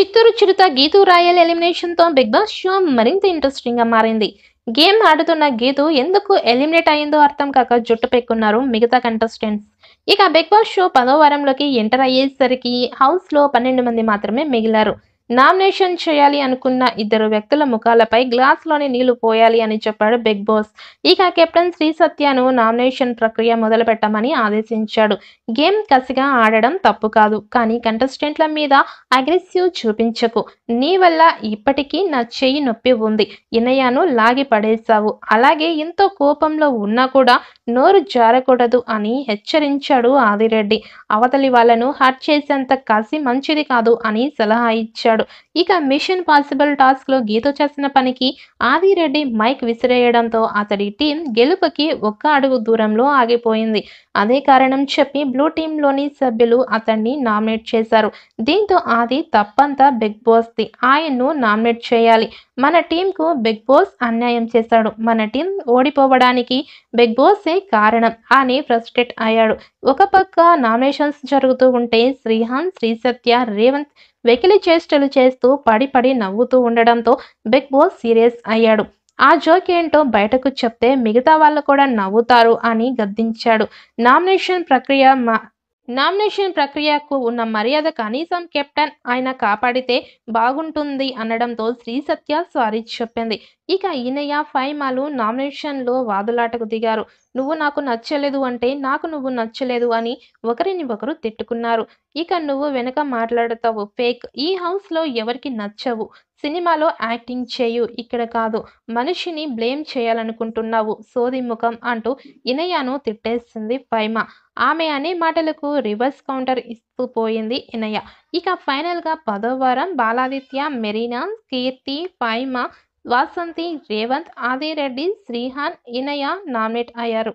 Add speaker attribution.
Speaker 1: చిత్తూరు చిరుత గీతు రాయల్ ఎలిమినేషన్తో big boss show మరింత ఇంట్రెస్టింగ్గా మారింది గేమ్ ఆడుతున్న గీతు ఎందుకు ఎలిమినేట్ అయిందో అర్థం కాక జుట్టు పెక్కున్నారు మిగతా కంటెస్టెంట్స్ ఇక బిగ్ బాస్ షో పదో వారంలోకి ఎంటర్ అయ్యేసరికి హౌస్లో పన్నెండు మంది మాత్రమే మిగిలారు నామినేషన్ చేయాలి అనుకున్న ఇద్దరు వ్యక్తుల ముఖాలపై గ్లాస్లోని నీళ్లు పోయాలి అని చెప్పాడు బిగ్ బాస్ ఇక కెప్టెన్ శ్రీ సత్యను నామినేషన్ ప్రక్రియ మొదలు పెట్టమని ఆదేశించాడు గేమ్ కసిగా ఆడడం తప్పు కాదు కానీ కంటెస్టెంట్ల మీద అగ్రెసివ్ చూపించకు నీ వల్ల ఇప్పటికీ నా చెయ్యి నొప్పి ఉంది ఇనయాను లాగి పడేశావు అలాగే ఎంతో కోపంలో ఉన్నా కూడా నోరు జారకూడదు అని హెచ్చరించాడు ఆదిరెడ్డి అవతలి వాళ్ళను హర్ట్ చేసేంత కసి మంచిది కాదు అని సలహా ఇచ్చాడు చేస్తాడు ఇక మిషన్ పాసిబుల్ టాస్క్ లో గీతో చేసిన పనికి ఆదిరెడ్డి మైక్ విసిరేయడంతో అతడి టీం గెలుపుకి ఒక్క అడుగు దూరంలో ఆగిపోయింది అదే కారణం చెప్పి బ్లూ లోని సభ్యులు అతన్ని నామినేట్ చేశారు దీంతో ఆది తప్పంతా బిగ్ బాస్ ది ఆయన్ను నామినేట్ చేయాలి మన టీం కు బిగ్ బాస్ అన్యాయం చేశాడు మన టీం ఓడిపోవడానికి బిగ్ బాసే కారణం అని ఫ్రస్ట్రేట్ అయ్యాడు ఒక పక్క నామినేషన్స్ జరుగుతూ ఉంటే శ్రీహాన్ శ్రీసత్య రేవంత్ వెకిలి చేష్టలు చేస్తూ పడి పడి నవ్వుతూ ఉండడంతో బిగ్ బాస్ సీరియస్ అయ్యాడు ఆ జోక్ ఏంటో బయటకు చెప్తే మిగతా వాళ్ళు కూడా నవ్వుతారు అని గద్దించాడు నామినేషన్ ప్రక్రియ నామినేషన్ ప్రక్రియకు ఉన్న మర్యాద కనీసం కెప్టెన్ ఆయన కాపాడితే బాగుంటుంది అనడంతో శ్రీ సత్య సారీ చెప్పింది ఇక ఈనయ్య ఫైమాలు నామినేషన్లో వాదులాటకు దిగారు నువ్వు నాకు నచ్చలేదు అంటే నాకు నువ్వు నచ్చలేదు అని ఒకరిని ఒకరు తిట్టుకున్నారు ఇక నువ్వు వెనక మాట్లాడతావు ఫేక్ ఈ హౌస్లో ఎవరికి నచ్చవు సినిమాలో యాక్టింగ్ చేయు ఇక్కడ కాదు మనిషిని బ్లేమ్ చేయాలనుకుంటున్నావు సోది ముఖం అంటూ ఇనయ్యను తిట్టేస్తుంది పైమ ఆమె అనే మాటలకు రివర్స్ కౌంటర్ ఇస్తూ పోయింది ఇనయ్య ఇక ఫైనల్గా పదో వారం బాలాదిత్య మెరీనా కీర్తి పైమ వాసంతి రేవంత్ ఆదిరెడ్డి శ్రీహాన్ ఇనయ్య నామినేట్ అయ్యారు